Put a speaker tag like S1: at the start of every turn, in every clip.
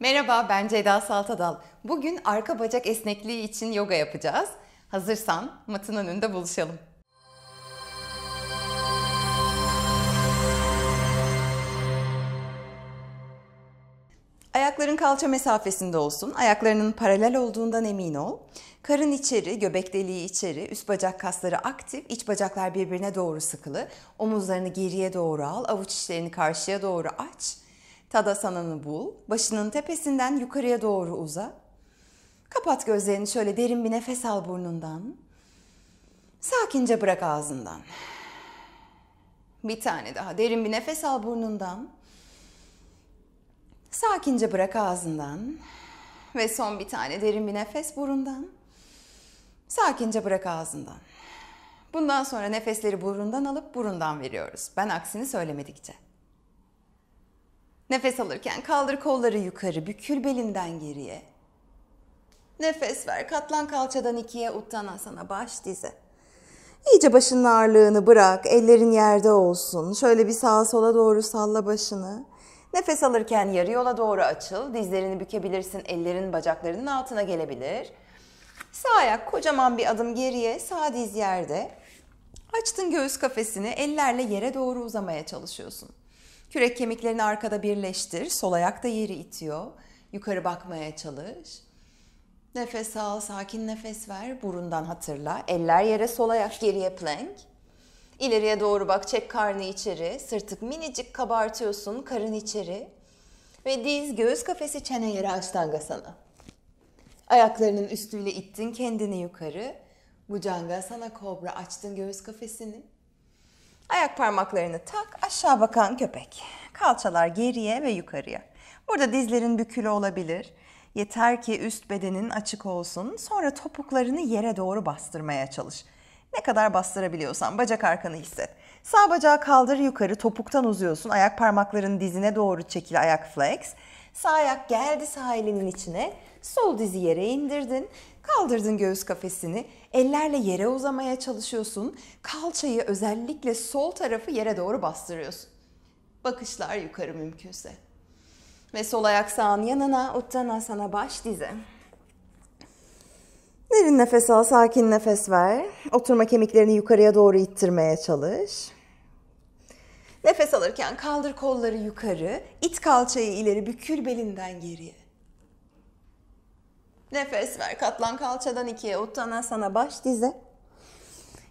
S1: Merhaba ben Ceyda Saltadal. Bugün arka bacak esnekliği için yoga yapacağız. Hazırsan matın önünde buluşalım. Ayakların kalça mesafesinde olsun. Ayaklarının paralel olduğundan emin ol. Karın içeri, göbek deliği içeri, üst bacak kasları aktif, iç bacaklar birbirine doğru sıkılı. Omuzlarını geriye doğru al, avuç içlerini karşıya doğru aç. Tadasana'nı bul, başının tepesinden yukarıya doğru uza. Kapat gözlerini şöyle derin bir nefes al burnundan. Sakince bırak ağzından. Bir tane daha derin bir nefes al burnundan. Sakince bırak ağzından. Ve son bir tane derin bir nefes burundan. Sakince bırak ağzından. Bundan sonra nefesleri burundan alıp burundan veriyoruz. Ben aksini söylemedikçe. Nefes alırken kaldır kolları yukarı, bükül belinden geriye. Nefes ver, katlan kalçadan ikiye sana baş dize. İyice başının ağırlığını bırak, ellerin yerde olsun. Şöyle bir sağa sola doğru salla başını. Nefes alırken yarı yola doğru açıl, dizlerini bükebilirsin, ellerin bacaklarının altına gelebilir. Sağ ayak kocaman bir adım geriye, sağ diz yerde. Açtın göğüs kafesini, ellerle yere doğru uzamaya çalışıyorsun. Kürek kemiklerini arkada birleştir. Sol ayak da yeri itiyor. Yukarı bakmaya çalış. Nefes al, sakin nefes ver. Burundan hatırla. Eller yere, sol ayak geriye plank. İleriye doğru bak, çek karnı içeri. Sırtık minicik kabartıyorsun, karın içeri. Ve diz, göğüs kafesi, çene yere açtangasana. Ayaklarının üstüyle ittin kendini yukarı. Bucangasana kobra açtın göğüs kafesini. Ayak parmaklarını tak, aşağı bakan köpek. Kalçalar geriye ve yukarıya. Burada dizlerin bükülü olabilir. Yeter ki üst bedenin açık olsun. Sonra topuklarını yere doğru bastırmaya çalış. Ne kadar bastırabiliyorsan bacak arkanı hisset. Sağ bacağı kaldır yukarı, topuktan uzuyorsun. Ayak parmakların dizine doğru çekil, ayak flex. Sağ ayak geldi sağ elinin içine. Sol dizi yere indirdin. Kaldırdın göğüs kafesini, ellerle yere uzamaya çalışıyorsun. Kalçayı özellikle sol tarafı yere doğru bastırıyorsun. Bakışlar yukarı mümkünse. Ve sol ayak sağın yanına, uttana sana baş dize. Derin nefes al, sakin nefes ver. Oturma kemiklerini yukarıya doğru ittirmeye çalış. Nefes alırken kaldır kolları yukarı, it kalçayı ileri, bükül belinden geriye. Nefes ver. Katlan kalçadan ikiye. Uttana sana baş dize.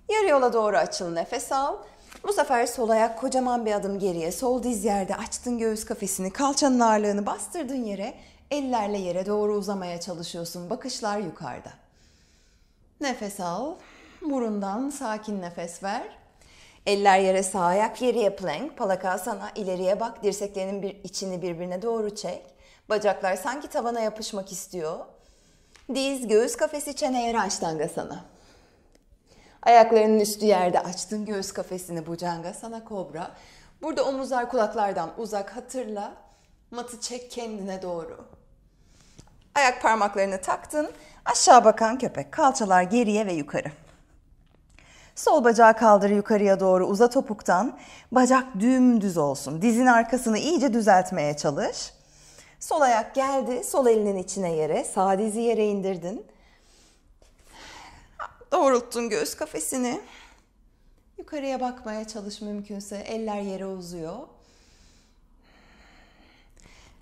S1: Yarı yola doğru açıl. Nefes al. Bu sefer sol ayak kocaman bir adım geriye. Sol diz yerde. Açtın göğüs kafesini. Kalçanın ağırlığını bastırdın yere. Ellerle yere doğru uzamaya çalışıyorsun. Bakışlar yukarıda. Nefes al. Burundan sakin nefes ver. Eller yere sağ ayak geriye plank. Palaka sana ileriye bak. Dirseklerinin bir, içini birbirine doğru çek. Bacaklar sanki tavana yapışmak istiyor. Diz, göğüs kafesi, çene yere sana. Ayaklarının üstü yerde açtın göğüs kafesini bu canga sana kobra. Burada omuzlar kulaklardan uzak hatırla. Matı çek kendine doğru. Ayak parmaklarını taktın. Aşağı bakan köpek. Kalçalar geriye ve yukarı. Sol bacağı kaldır yukarıya doğru uza topuktan. Bacak dümdüz olsun. Dizin arkasını iyice düzeltmeye çalış. Sol ayak geldi, sol elinin içine yere, sağ dizi yere indirdin. Doğrulttun göğüs kafesini. Yukarıya bakmaya çalış mümkünse. Eller yere uzuyor.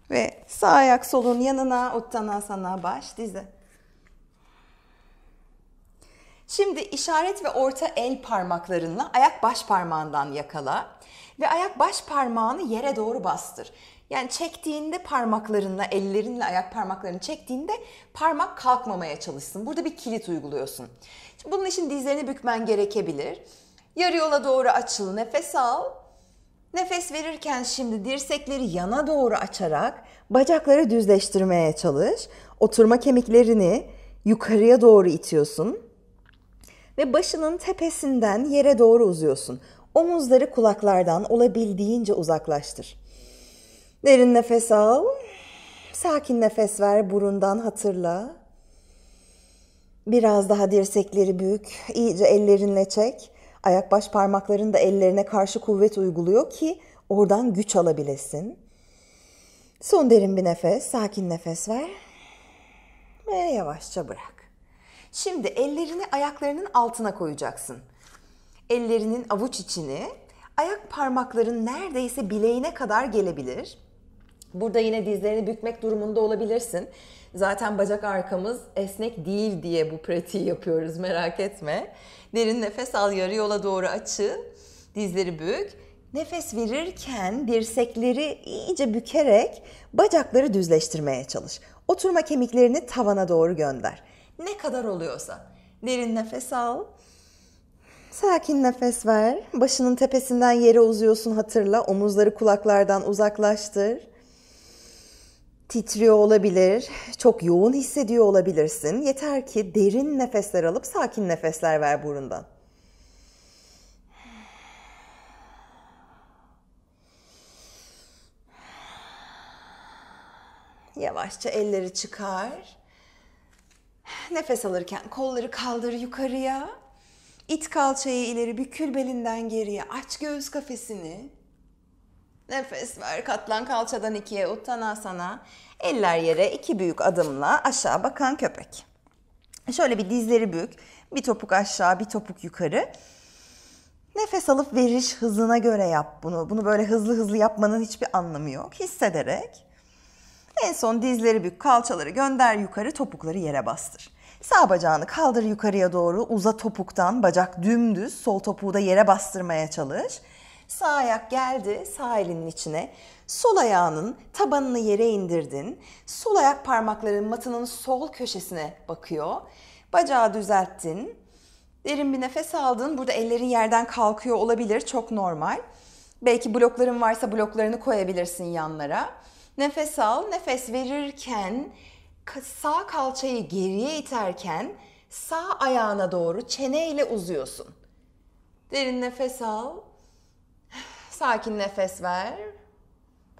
S1: Ve sağ ayak solun yanına, uttanasana baş, dizi. Şimdi işaret ve orta el parmaklarınla ayak baş parmağından yakala ve ayak baş parmağını yere doğru bastır. Yani çektiğinde parmaklarınla, ellerinle ayak parmaklarını çektiğinde parmak kalkmamaya çalışsın. Burada bir kilit uyguluyorsun. Şimdi bunun için dizlerini bükmen gerekebilir. Yarı yola doğru açıl, nefes al. Nefes verirken şimdi dirsekleri yana doğru açarak bacakları düzleştirmeye çalış. Oturma kemiklerini yukarıya doğru itiyorsun ve başının tepesinden yere doğru uzuyorsun. Omuzları kulaklardan olabildiğince uzaklaştır. Derin nefes al. Sakin nefes ver burundan hatırla. Biraz daha dirsekleri bük. İyice ellerinle çek. Ayak baş parmakların da ellerine karşı kuvvet uyguluyor ki oradan güç alabilesin. Son derin bir nefes, sakin nefes ver. Ve yavaşça bırak. Şimdi ellerini ayaklarının altına koyacaksın. Ellerinin avuç içini ayak parmakların neredeyse bileğine kadar gelebilir. Burada yine dizlerini bükmek durumunda olabilirsin. Zaten bacak arkamız esnek değil diye bu pratiği yapıyoruz merak etme. Derin nefes al yarı yola doğru açı. Dizleri bük. Nefes verirken dirsekleri iyice bükerek bacakları düzleştirmeye çalış. Oturma kemiklerini tavana doğru gönder. Ne kadar oluyorsa. Derin nefes al. Sakin nefes ver. Başının tepesinden yere uzuyorsun hatırla. Omuzları kulaklardan uzaklaştır titriyor olabilir, çok yoğun hissediyor olabilirsin. Yeter ki derin nefesler alıp sakin nefesler ver burundan. Yavaşça elleri çıkar. Nefes alırken kolları kaldır yukarıya. İt kalçayı ileri bükül belinden geriye. Aç göğüs kafesini. Nefes ver. Katlan kalçadan ikiye. sana, Eller yere iki büyük adımla aşağı bakan köpek. Şöyle bir dizleri bük, Bir topuk aşağı, bir topuk yukarı. Nefes alıp veriş hızına göre yap bunu. Bunu böyle hızlı hızlı yapmanın hiçbir anlamı yok. Hissederek. En son dizleri bük, kalçaları gönder yukarı, topukları yere bastır. Sağ bacağını kaldır yukarıya doğru, uza topuktan, bacak dümdüz, sol topuğu da yere bastırmaya çalış. Sağ ayak geldi sağ elinin içine. Sol ayağının tabanını yere indirdin. Sol ayak parmakların matının sol köşesine bakıyor. Bacağı düzelttin. Derin bir nefes aldın. Burada ellerin yerden kalkıyor olabilir. Çok normal. Belki blokların varsa bloklarını koyabilirsin yanlara. Nefes al. Nefes verirken sağ kalçayı geriye iterken sağ ayağına doğru çeneyle uzuyorsun. Derin nefes al. Sakin nefes ver.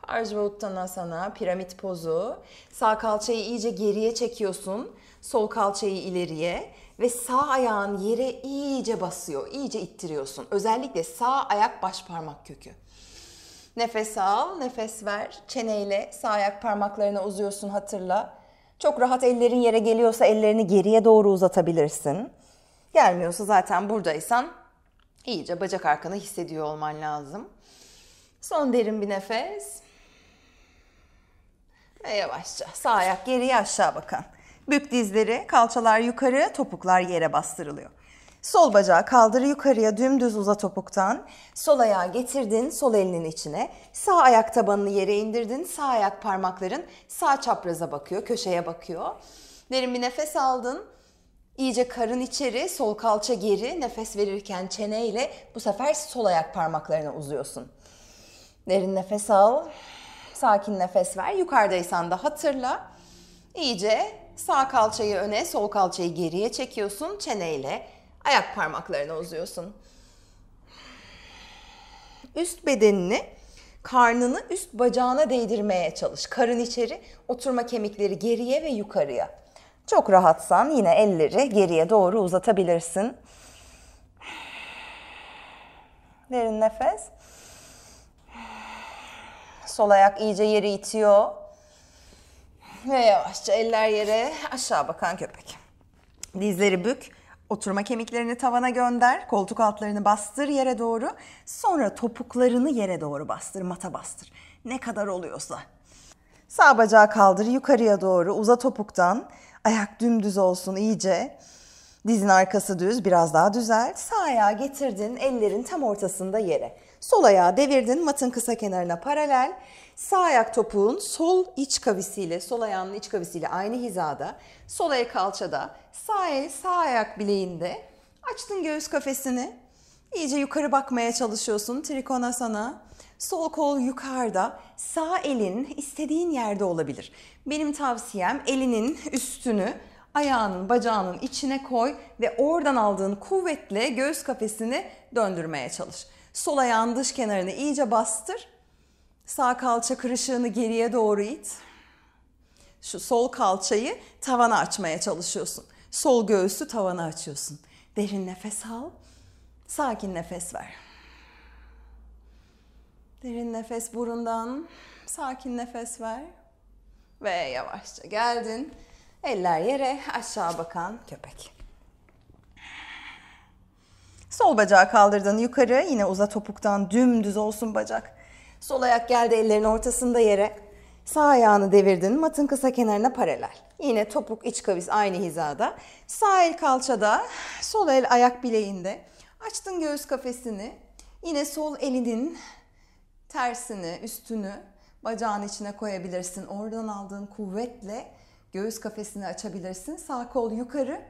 S1: Parjvottanasana, piramit pozu. Sağ kalçayı iyice geriye çekiyorsun. Sol kalçayı ileriye ve sağ ayağın yere iyice basıyor, iyice ittiriyorsun. Özellikle sağ ayak baş parmak kökü. Nefes al, nefes ver. Çeneyle sağ ayak parmaklarına uzuyorsun hatırla. Çok rahat ellerin yere geliyorsa ellerini geriye doğru uzatabilirsin. Gelmiyorsa zaten buradaysan İyice bacak arkanı hissediyor olman lazım. Son derin bir nefes. Ve yavaşça sağ ayak geriye aşağı bakan. Bük dizleri, kalçalar yukarı, topuklar yere bastırılıyor. Sol bacağı kaldır yukarıya dümdüz uza topuktan. Sol ayağı getirdin sol elinin içine. Sağ ayak tabanını yere indirdin. Sağ ayak parmakların sağ çapraza bakıyor, köşeye bakıyor. Derin bir nefes aldın. İyice karın içeri, sol kalça geri, nefes verirken çeneyle bu sefer sol ayak parmaklarına uzuyorsun. Derin nefes al, sakin nefes ver. Yukarıdaysan da hatırla. İyice sağ kalçayı öne, sol kalçayı geriye çekiyorsun. Çeneyle ayak parmaklarına uzuyorsun. Üst bedenini, karnını üst bacağına değdirmeye çalış. Karın içeri, oturma kemikleri geriye ve yukarıya. Çok rahatsan yine elleri geriye doğru uzatabilirsin. Derin nefes. Sol ayak iyice yeri itiyor. Ve yavaşça eller yere aşağı bakan köpek. Dizleri bük. Oturma kemiklerini tavana gönder. Koltuk altlarını bastır yere doğru. Sonra topuklarını yere doğru bastır. Mata bastır. Ne kadar oluyorsa. Sağ bacağı kaldır yukarıya doğru. Uza topuktan. Ayak dümdüz olsun iyice. Dizin arkası düz, biraz daha düzel. Sağ ayağı getirdin, ellerin tam ortasında yere. Sol ayağı devirdin, matın kısa kenarına paralel. Sağ ayak topuğun sol iç kavisiyle, sol ayağının iç kavisiyle aynı hizada. Sol ayak kalçada, sağ el sağ ayak bileğinde. Açtın göğüs kafesini. İyice yukarı bakmaya çalışıyorsun trikonasana. Sol kol yukarıda, sağ elin istediğin yerde olabilir. Benim tavsiyem elinin üstünü ayağının bacağının içine koy ve oradan aldığın kuvvetle göğüs kafesini döndürmeye çalış. Sol ayağın dış kenarını iyice bastır. Sağ kalça kırışığını geriye doğru it. Şu sol kalçayı tavana açmaya çalışıyorsun. Sol göğsü tavana açıyorsun. Derin nefes al. Sakin nefes ver. Derin nefes burundan. Sakin nefes ver. Ve yavaşça geldin. Eller yere, aşağı bakan köpek. Sol bacağı kaldırdın yukarı. Yine uza topuktan dümdüz olsun bacak. Sol ayak geldi ellerin ortasında yere. Sağ ayağını devirdin. Matın kısa kenarına paralel. Yine topuk iç kavis aynı hizada. Sağ el kalçada, sol el ayak bileğinde. Açtın göğüs kafesini. Yine sol elinin tersini, üstünü Bacağın içine koyabilirsin. Oradan aldığın kuvvetle göğüs kafesini açabilirsin. Sağ kol yukarı.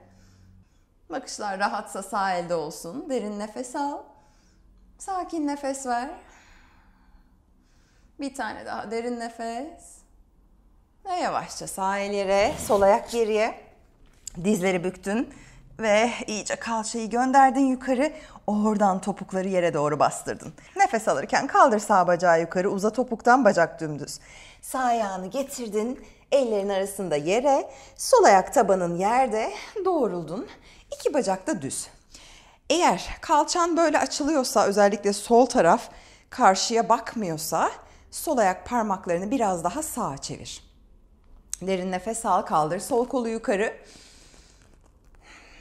S1: Bakışlar rahatsa sağ elde olsun. Derin nefes al. Sakin nefes ver. Bir tane daha derin nefes. Ve yavaşça sağ el yere, sol ayak geriye. Dizleri büktün ve iyice kalçayı gönderdin yukarı. Oradan topukları yere doğru bastırdın. Nefes alırken kaldır sağ bacağı yukarı, uza topuktan bacak dümdüz. Sağ ayağını getirdin, ellerin arasında yere, sol ayak tabanın yerde, doğruldun. İki bacak da düz. Eğer kalçan böyle açılıyorsa, özellikle sol taraf karşıya bakmıyorsa, sol ayak parmaklarını biraz daha sağa çevir. Derin nefes al, kaldır sol kolu yukarı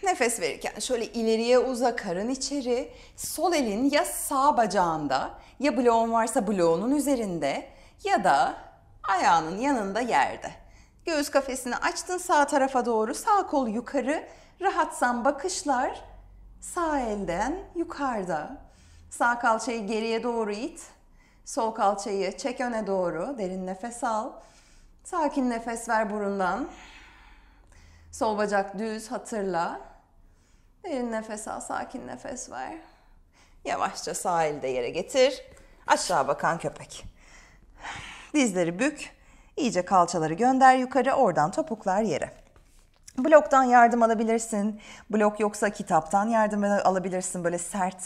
S1: nefes verirken şöyle ileriye uza, karın içeri, sol elin ya sağ bacağında ya bloğun varsa bloğunun üzerinde ya da ayağının yanında yerde. Göğüs kafesini açtın sağ tarafa doğru, sağ kol yukarı, rahatsan bakışlar sağ elden yukarıda. Sağ kalçayı geriye doğru it, sol kalçayı çek öne doğru, derin nefes al. Sakin nefes ver burundan. Sol bacak düz hatırla. Derin nefes al, sakin nefes ver. Yavaşça sağ eli de yere getir. Aşağı bakan köpek. Dizleri bük. İyice kalçaları gönder yukarı, oradan topuklar yere. Bloktan yardım alabilirsin. Blok yoksa kitaptan yardım alabilirsin. Böyle sert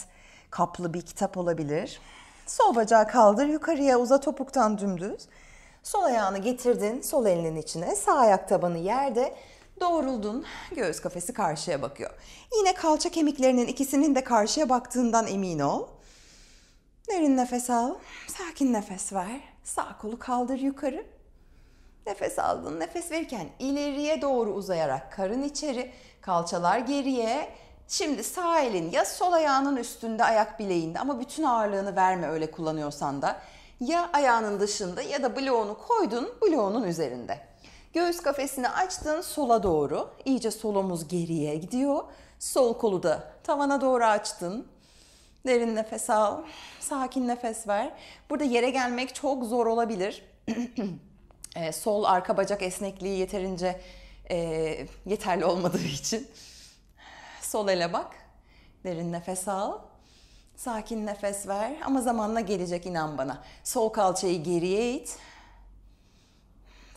S1: kaplı bir kitap olabilir. Sol bacağı kaldır yukarıya uza topuktan dümdüz. Sol ayağını getirdin sol elinin içine. Sağ ayak tabanı yerde. Doğruldun, göğüs kafesi karşıya bakıyor. Yine kalça kemiklerinin ikisinin de karşıya baktığından emin ol. Derin nefes al, sakin nefes ver. Sağ kolu kaldır yukarı. Nefes aldın, nefes verirken ileriye doğru uzayarak karın içeri, kalçalar geriye. Şimdi sağ elin ya sol ayağının üstünde ayak bileğinde ama bütün ağırlığını verme öyle kullanıyorsan da ya ayağının dışında ya da bloğunu koydun bloğunun üzerinde. Göğüs kafesini açtın sola doğru. İyice sol geriye gidiyor. Sol kolu da tavana doğru açtın. Derin nefes al. Sakin nefes ver. Burada yere gelmek çok zor olabilir. e, sol arka bacak esnekliği yeterince e, yeterli olmadığı için. Sol ele bak. Derin nefes al. Sakin nefes ver ama zamanla gelecek inan bana. Sol kalçayı geriye it.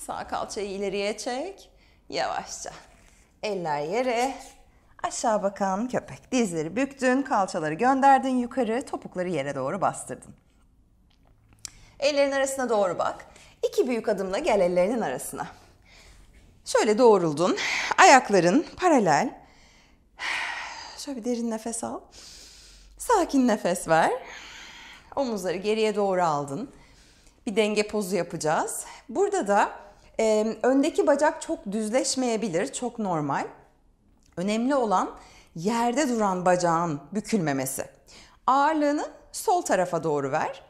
S1: Sağ kalçayı ileriye çek. Yavaşça. Eller yere. Aşağı bakan köpek. Dizleri büktün, kalçaları gönderdin yukarı, topukları yere doğru bastırdın. Ellerin arasına doğru bak. İki büyük adımla gel ellerinin arasına. Şöyle doğruldun. Ayakların paralel. Şöyle bir derin nefes al. Sakin nefes ver. Omuzları geriye doğru aldın. Bir denge pozu yapacağız. Burada da e, öndeki bacak çok düzleşmeyebilir, çok normal. Önemli olan yerde duran bacağın bükülmemesi. Ağırlığını sol tarafa doğru ver.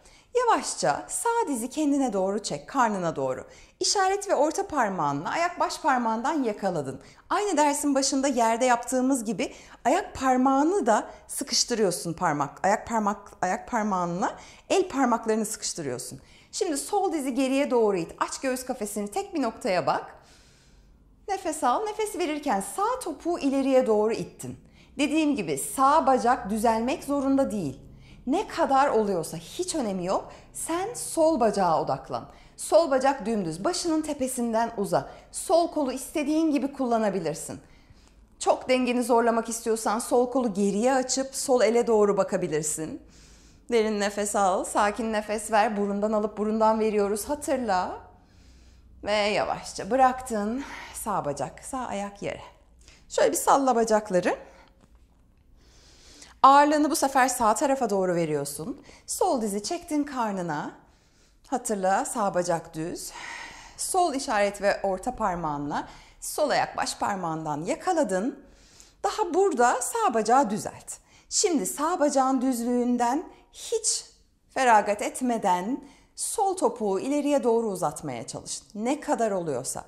S1: Yavaşça sağ dizi kendine doğru çek, karnına doğru. İşaret ve orta parmağınla ayak baş parmağından yakaladın. Aynı dersin başında yerde yaptığımız gibi ayak parmağını da sıkıştırıyorsun parmak. Ayak parmak ayak parmağınla el parmaklarını sıkıştırıyorsun. Şimdi sol dizi geriye doğru it. Aç göğüs kafesini tek bir noktaya bak. Nefes al. Nefes verirken sağ topuğu ileriye doğru ittin. Dediğim gibi sağ bacak düzelmek zorunda değil. Ne kadar oluyorsa hiç önemi yok. Sen sol bacağa odaklan. Sol bacak dümdüz, başının tepesinden uza. Sol kolu istediğin gibi kullanabilirsin. Çok dengeni zorlamak istiyorsan sol kolu geriye açıp sol ele doğru bakabilirsin. Derin nefes al, sakin nefes ver. Burundan alıp burundan veriyoruz. Hatırla. Ve yavaşça bıraktın. Sağ bacak, sağ ayak yere. Şöyle bir salla bacakları. Ağırlığını bu sefer sağ tarafa doğru veriyorsun. Sol dizi çektin karnına. Hatırla sağ bacak düz. Sol işaret ve orta parmağınla sol ayak baş parmağından yakaladın. Daha burada sağ bacağı düzelt. Şimdi sağ bacağın düzlüğünden hiç feragat etmeden sol topuğu ileriye doğru uzatmaya çalış. Ne kadar oluyorsa.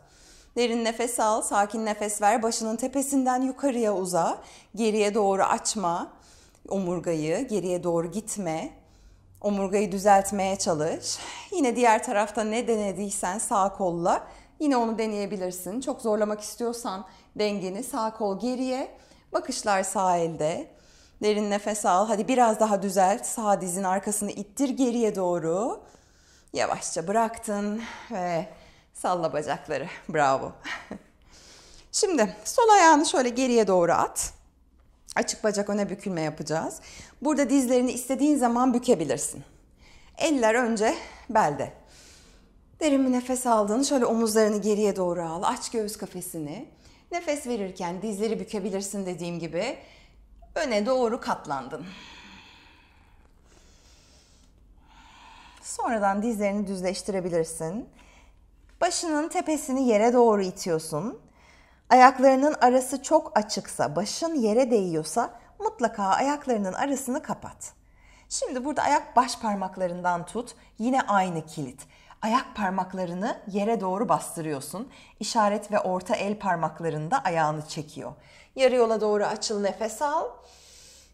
S1: Derin nefes al, sakin nefes ver, başının tepesinden yukarıya uza, geriye doğru açma omurgayı, geriye doğru gitme, omurgayı düzeltmeye çalış. Yine diğer tarafta ne denediysen sağ kolla yine onu deneyebilirsin. Çok zorlamak istiyorsan dengeni sağ kol geriye, bakışlar sağ elde, Derin nefes al. Hadi biraz daha düzelt. Sağ dizin arkasını ittir geriye doğru. Yavaşça bıraktın ve salla bacakları. Bravo. Şimdi sol ayağını şöyle geriye doğru at. Açık bacak öne bükülme yapacağız. Burada dizlerini istediğin zaman bükebilirsin. Eller önce belde. Derin bir nefes aldın. Şöyle omuzlarını geriye doğru al. Aç göğüs kafesini. Nefes verirken dizleri bükebilirsin dediğim gibi. Öne doğru katlandın. Sonradan dizlerini düzleştirebilirsin. Başının tepesini yere doğru itiyorsun. Ayaklarının arası çok açıksa, başın yere değiyorsa mutlaka ayaklarının arasını kapat. Şimdi burada ayak baş parmaklarından tut. Yine aynı kilit. Ayak parmaklarını yere doğru bastırıyorsun. İşaret ve orta el parmaklarında ayağını çekiyor. Yarı yola doğru açıl nefes al.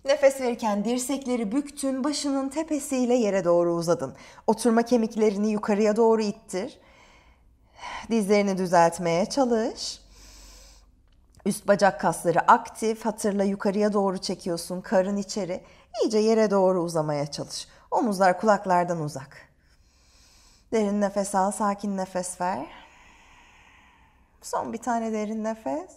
S1: Nefes verirken dirsekleri büktün, başının tepesiyle yere doğru uzadın. Oturma kemiklerini yukarıya doğru ittir. Dizlerini düzeltmeye çalış. Üst bacak kasları aktif, hatırla yukarıya doğru çekiyorsun, karın içeri. İyice yere doğru uzamaya çalış. Omuzlar kulaklardan uzak. Derin nefes al, sakin nefes ver. Son bir tane derin nefes.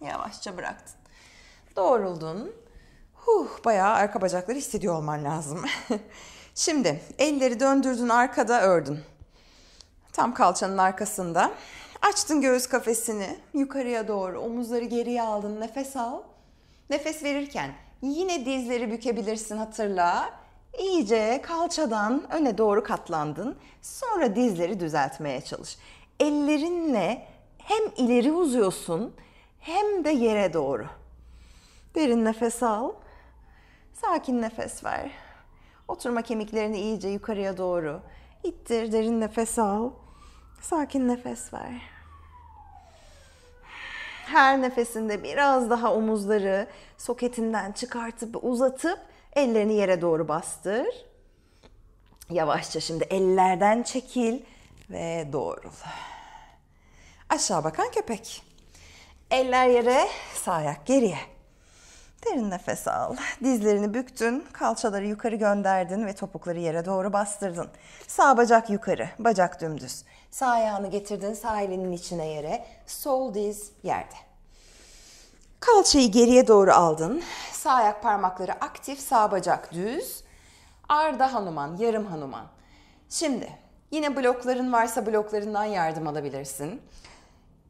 S1: Yavaşça bıraktın. Doğruldun. Huh, bayağı arka bacakları hissediyor olman lazım. Şimdi elleri döndürdün arkada ördün. Tam kalçanın arkasında. Açtın göğüs kafesini yukarıya doğru. Omuzları geriye aldın. Nefes al. Nefes verirken yine dizleri bükebilirsin hatırla. İyice kalçadan öne doğru katlandın. Sonra dizleri düzeltmeye çalış. Ellerinle hem ileri uzuyorsun hem de yere doğru. Derin nefes al. Sakin nefes ver. Oturma kemiklerini iyice yukarıya doğru. İttir, derin nefes al. Sakin nefes ver her nefesinde biraz daha omuzları soketinden çıkartıp uzatıp ellerini yere doğru bastır. Yavaşça şimdi ellerden çekil ve doğrul. Aşağı bakan köpek. Eller yere, sağ ayak geriye. Derin nefes al. Dizlerini büktün, kalçaları yukarı gönderdin ve topukları yere doğru bastırdın. Sağ bacak yukarı, bacak dümdüz. Sağ ayağını getirdin sağ elinin içine yere. Sol diz yerde. Kalçayı geriye doğru aldın. Sağ ayak parmakları aktif, sağ bacak düz. Arda Hanuman, yarım Hanuman. Şimdi yine blokların varsa bloklarından yardım alabilirsin.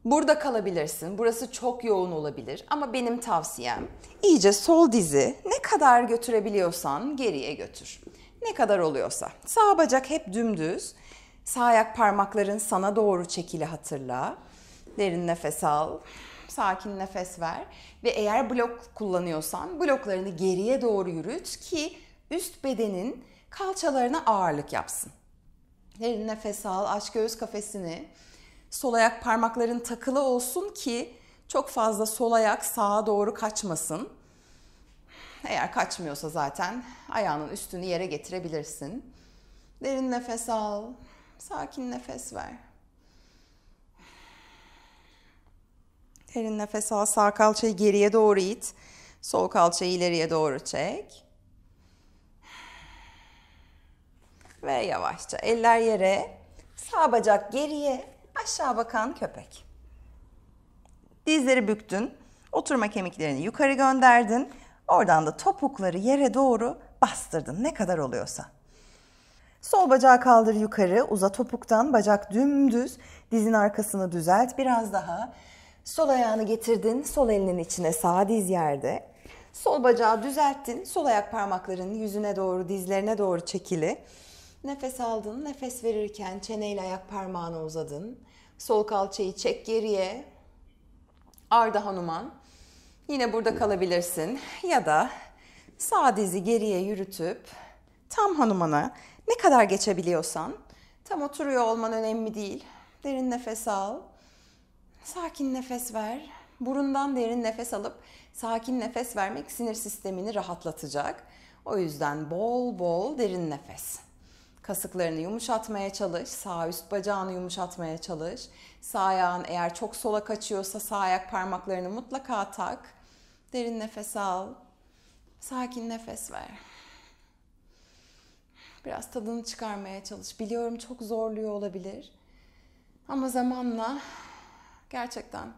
S1: Burada kalabilirsin. Burası çok yoğun olabilir ama benim tavsiyem iyice sol dizi ne kadar götürebiliyorsan geriye götür. Ne kadar oluyorsa. Sağ bacak hep dümdüz. Sağ ayak parmakların sana doğru çekili hatırla. Derin nefes al. Sakin nefes ver ve eğer blok kullanıyorsan bloklarını geriye doğru yürüt ki üst bedenin kalçalarına ağırlık yapsın. Derin nefes al, aç göğüs kafesini Sol ayak parmakların takılı olsun ki çok fazla sol ayak sağa doğru kaçmasın. Eğer kaçmıyorsa zaten ayağının üstünü yere getirebilirsin. Derin nefes al. Sakin nefes ver. Derin nefes al. Sağ kalçayı geriye doğru it. Sol kalçayı ileriye doğru çek. Ve yavaşça eller yere. Sağ bacak geriye. Aşağı bakan köpek. Dizleri büktün. Oturma kemiklerini yukarı gönderdin. Oradan da topukları yere doğru bastırdın ne kadar oluyorsa. Sol bacağı kaldır yukarı, uza topuktan, bacak dümdüz, dizin arkasını düzelt biraz daha. Sol ayağını getirdin, sol elinin içine sağ diz yerde. Sol bacağı düzelttin, sol ayak parmaklarının yüzüne doğru, dizlerine doğru çekili. Nefes aldın, nefes verirken çeneyle ayak parmağını uzadın. Sol kalçayı çek geriye. Arda Hanuman. Yine burada kalabilirsin ya da sağ dizi geriye yürütüp tam hanumana ne kadar geçebiliyorsan tam oturuyor olman önemli değil. Derin nefes al. Sakin nefes ver. Burundan derin nefes alıp sakin nefes vermek sinir sistemini rahatlatacak. O yüzden bol bol derin nefes. Kasıklarını yumuşatmaya çalış. Sağ üst bacağını yumuşatmaya çalış. Sağ ayağın eğer çok sola kaçıyorsa sağ ayak parmaklarını mutlaka tak. Derin nefes al. Sakin nefes ver. Biraz tadını çıkarmaya çalış. Biliyorum çok zorluyor olabilir. Ama zamanla gerçekten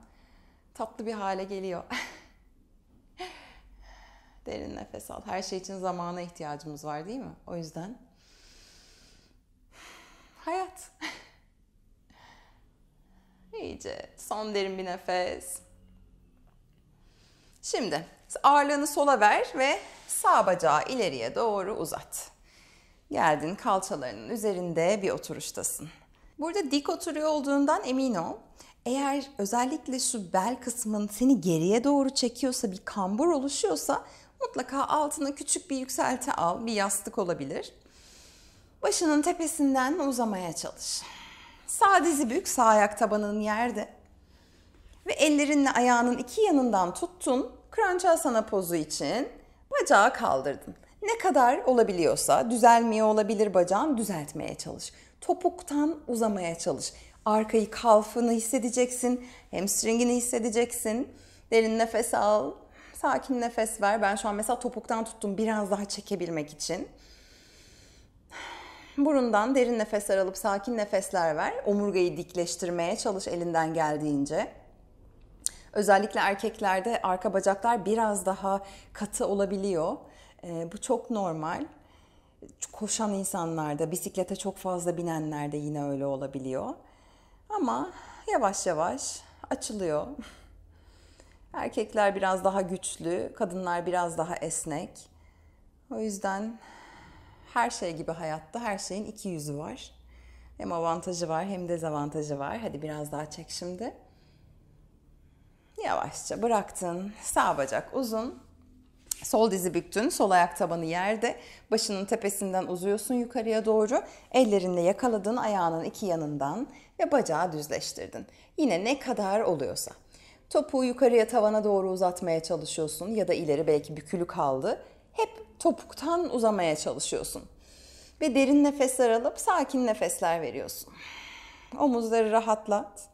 S1: tatlı bir hale geliyor. Derin nefes al. Her şey için zamana ihtiyacımız var değil mi? O yüzden hayat. İyice son derin bir nefes. Şimdi ağırlığını sola ver ve sağ bacağı ileriye doğru uzat. Geldin kalçalarının üzerinde bir oturuştasın. Burada dik oturuyor olduğundan emin ol. Eğer özellikle şu bel kısmın seni geriye doğru çekiyorsa, bir kambur oluşuyorsa mutlaka altına küçük bir yükselti al, bir yastık olabilir. Başının tepesinden uzamaya çalış. Sağ dizi bük, sağ ayak tabanın yerde. Ve ellerinle ayağının iki yanından tuttun. sana pozu için bacağı kaldırdın. Ne kadar olabiliyorsa düzelmiyor olabilir bacağın düzeltmeye çalış. Topuktan uzamaya çalış. Arkayı kalfını hissedeceksin. Hamstringini hissedeceksin. Derin nefes al. Sakin nefes ver. Ben şu an mesela topuktan tuttum biraz daha çekebilmek için. Burundan derin nefesler alıp sakin nefesler ver. Omurgayı dikleştirmeye çalış elinden geldiğince. Özellikle erkeklerde arka bacaklar biraz daha katı olabiliyor. E, bu çok normal. Koşan insanlarda, bisiklete çok fazla binenlerde yine öyle olabiliyor. Ama yavaş yavaş açılıyor. Erkekler biraz daha güçlü, kadınlar biraz daha esnek. O yüzden her şey gibi hayatta her şeyin iki yüzü var. Hem avantajı var hem dezavantajı var. Hadi biraz daha çek şimdi. Yavaşça bıraktın. Sağ bacak uzun. Sol dizi büktün. Sol ayak tabanı yerde. Başının tepesinden uzuyorsun yukarıya doğru. Ellerinle yakaladın ayağının iki yanından ve bacağı düzleştirdin. Yine ne kadar oluyorsa. Topu yukarıya tavana doğru uzatmaya çalışıyorsun ya da ileri belki bükülü kaldı hep topuktan uzamaya çalışıyorsun. Ve derin nefesler alıp sakin nefesler veriyorsun. Omuzları rahatlat.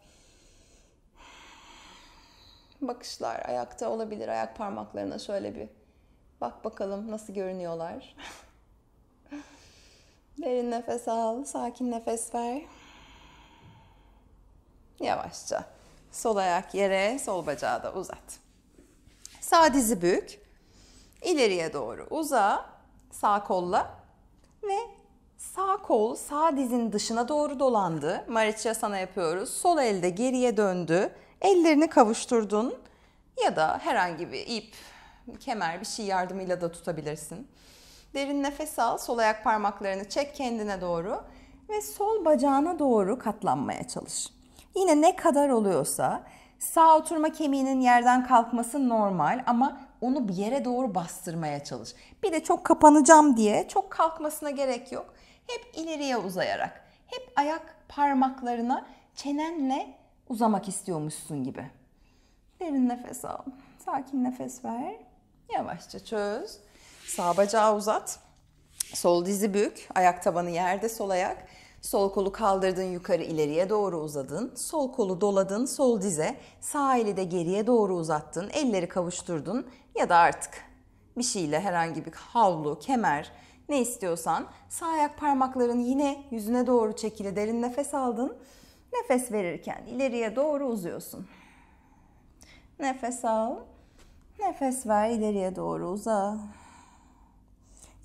S1: Bakışlar ayakta olabilir. Ayak parmaklarına şöyle bir bak bakalım nasıl görünüyorlar. Derin nefes al, sakin nefes ver. Yavaşça sol ayak yere, sol bacağı da uzat. Sağ dizi bük. İleriye doğru uza, sağ kolla ve sağ kol sağ dizin dışına doğru dolandı. sana yapıyoruz. Sol elde geriye döndü. Ellerini kavuşturdun ya da herhangi bir ip, kemer bir şey yardımıyla da tutabilirsin. Derin nefes al, sol ayak parmaklarını çek kendine doğru ve sol bacağına doğru katlanmaya çalış. Yine ne kadar oluyorsa sağ oturma kemiğinin yerden kalkması normal ama onu bir yere doğru bastırmaya çalış. Bir de çok kapanacağım diye çok kalkmasına gerek yok. Hep ileriye uzayarak, hep ayak parmaklarına çenenle uzamak istiyormuşsun gibi. Derin nefes al. Sakin nefes ver. Yavaşça çöz. Sağ bacağı uzat. Sol dizi bük. Ayak tabanı yerde sol ayak. Sol kolu kaldırdın yukarı ileriye doğru uzadın. Sol kolu doladın sol dize. Sağ eli de geriye doğru uzattın. Elleri kavuşturdun ya da artık bir şeyle herhangi bir havlu, kemer ne istiyorsan sağ ayak parmakların yine yüzüne doğru çekili derin nefes aldın. Nefes verirken ileriye doğru uzuyorsun. Nefes al. Nefes ver ileriye doğru uza.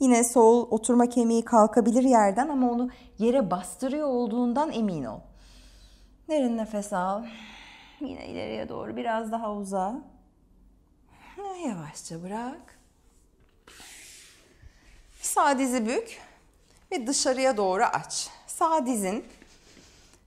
S1: Yine sol oturma kemiği kalkabilir yerden ama onu yere bastırıyor olduğundan emin ol. Derin nefes al. Yine ileriye doğru biraz daha uza. Ah, yavaşça bırak. Sağ dizi bük ve dışarıya doğru aç. Sağ dizin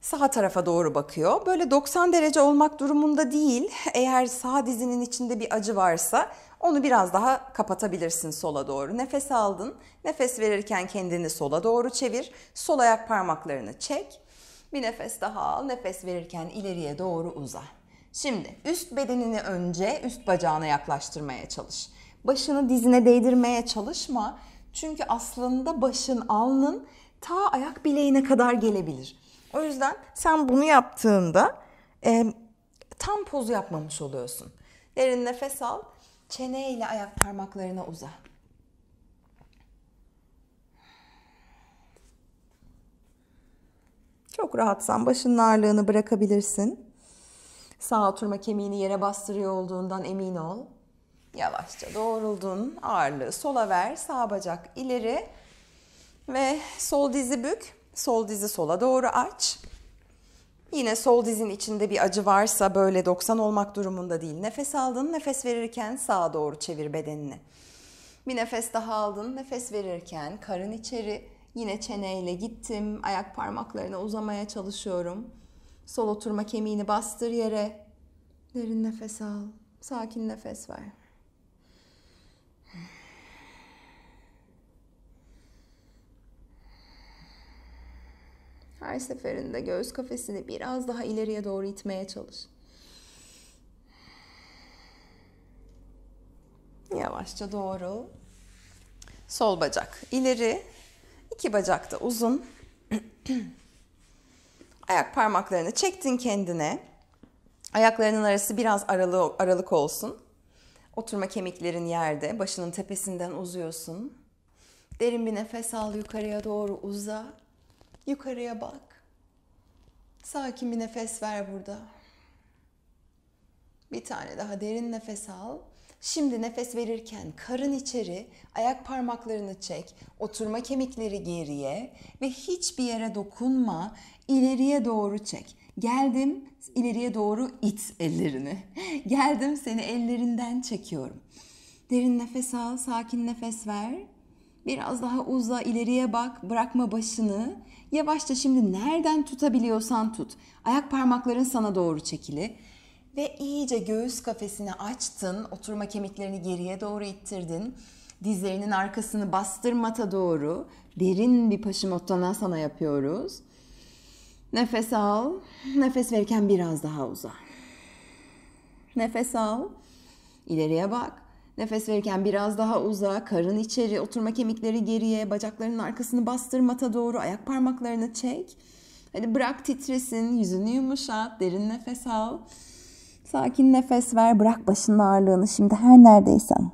S1: sağ tarafa doğru bakıyor. Böyle 90 derece olmak durumunda değil. Eğer sağ dizinin içinde bir acı varsa onu biraz daha kapatabilirsin sola doğru. Nefes aldın. Nefes verirken kendini sola doğru çevir. Sol ayak parmaklarını çek. Bir nefes daha al. Nefes verirken ileriye doğru uza. Şimdi üst bedenini önce üst bacağına yaklaştırmaya çalış. Başını dizine değdirmeye çalışma. Çünkü aslında başın, alnın ta ayak bileğine kadar gelebilir. O yüzden sen bunu yaptığında e, tam pozu yapmamış oluyorsun. Derin nefes al. Çene ile ayak parmaklarına uza. Çok rahatsan başının ağırlığını bırakabilirsin. Sağ oturma kemiğini yere bastırıyor olduğundan emin ol. Yavaşça doğruldun. Ağırlığı sola ver. Sağ bacak ileri ve sol dizi bük. Sol dizi sola doğru aç. Yine sol dizin içinde bir acı varsa böyle 90 olmak durumunda değil. Nefes aldın, nefes verirken sağa doğru çevir bedenini. Bir nefes daha aldın, nefes verirken karın içeri yine çeneyle gittim. Ayak parmaklarına uzamaya çalışıyorum. Sol oturma kemiğini bastır yere. Derin nefes al. Sakin nefes ver. Her seferinde göğüs kafesini biraz daha ileriye doğru itmeye çalış. Yavaşça doğru. Sol bacak ileri. İki bacak da uzun. Ayak parmaklarını çektin kendine. Ayaklarının arası biraz aralık aralık olsun. Oturma kemiklerin yerde. Başının tepesinden uzuyorsun. Derin bir nefes al yukarıya doğru uza. Yukarıya bak. Sakin bir nefes ver burada. Bir tane daha derin nefes al. Şimdi nefes verirken karın içeri, ayak parmaklarını çek, oturma kemikleri geriye ve hiçbir yere dokunma, ileriye doğru çek. Geldim, ileriye doğru it ellerini. Geldim, seni ellerinden çekiyorum. Derin nefes al, sakin nefes ver. Biraz daha uza ileriye bak, bırakma başını. Yavaşça şimdi nereden tutabiliyorsan tut. Ayak parmakların sana doğru çekili. Ve iyice göğüs kafesini açtın. Oturma kemiklerini geriye doğru ittirdin. Dizlerinin arkasını bastırmata doğru. Derin bir sana yapıyoruz. Nefes al. Nefes verirken biraz daha uza. Nefes al. ileriye bak. Nefes verirken biraz daha uza, karın içeri, oturma kemikleri geriye, bacaklarının arkasını bastır mata doğru, ayak parmaklarını çek. Hadi bırak titresin, yüzünü yumuşat, derin nefes al. Sakin nefes ver, bırak başının ağırlığını şimdi her neredeysen.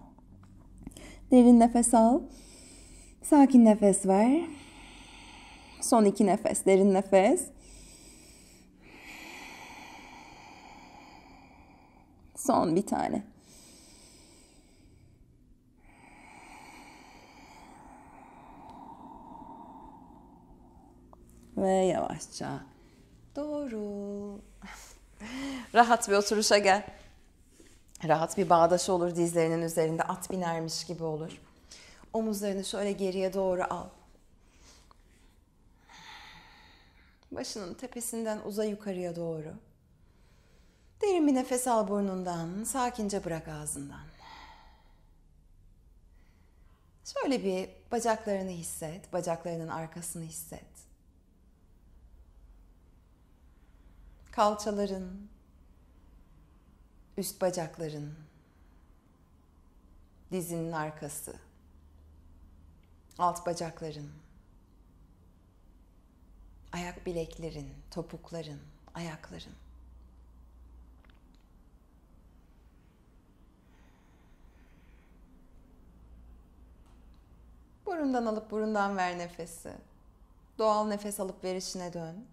S1: Derin nefes al. Sakin nefes ver. Son iki nefes, derin nefes. Son bir tane. ve yavaşça doğru. Rahat bir oturuşa gel. Rahat bir bağdaş olur dizlerinin üzerinde at binermiş gibi olur. Omuzlarını şöyle geriye doğru al. Başının tepesinden uza yukarıya doğru. Derin bir nefes al burnundan, sakince bırak ağzından. Şöyle bir bacaklarını hisset, bacaklarının arkasını hisset. kalçaların, üst bacakların, dizinin arkası, alt bacakların, ayak bileklerin, topukların, ayakların. Burundan alıp burundan ver nefesi. Doğal nefes alıp verişine dön.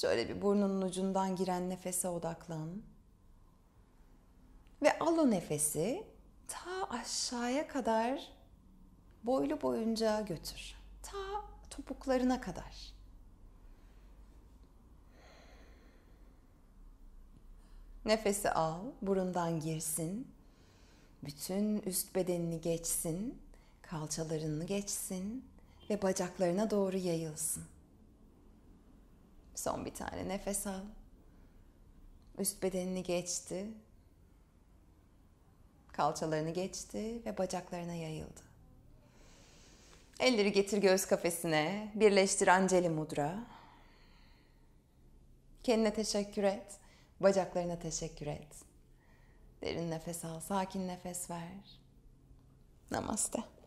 S1: Şöyle bir burnunun ucundan giren nefese odaklan. Ve al o nefesi ta aşağıya kadar boylu boyunca götür. Ta topuklarına kadar. Nefesi al, burundan girsin. Bütün üst bedenini geçsin, kalçalarını geçsin ve bacaklarına doğru yayılsın. Son bir tane nefes al. Üst bedenini geçti. Kalçalarını geçti ve bacaklarına yayıldı. Elleri getir göğüs kafesine. Birleştir Anceli Mudra. Kendine teşekkür et. Bacaklarına teşekkür et. Derin nefes al. Sakin nefes ver. Namaste.